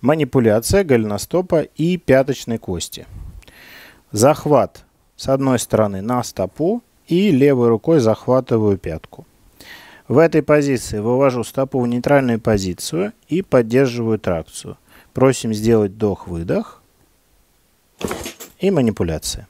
манипуляция голеностопа и пяточной кости. Захват с одной стороны на стопу и левой рукой захватываю пятку. В этой позиции вывожу стопу в нейтральную позицию и поддерживаю тракцию. Просим сделать вдох-выдох и манипуляция.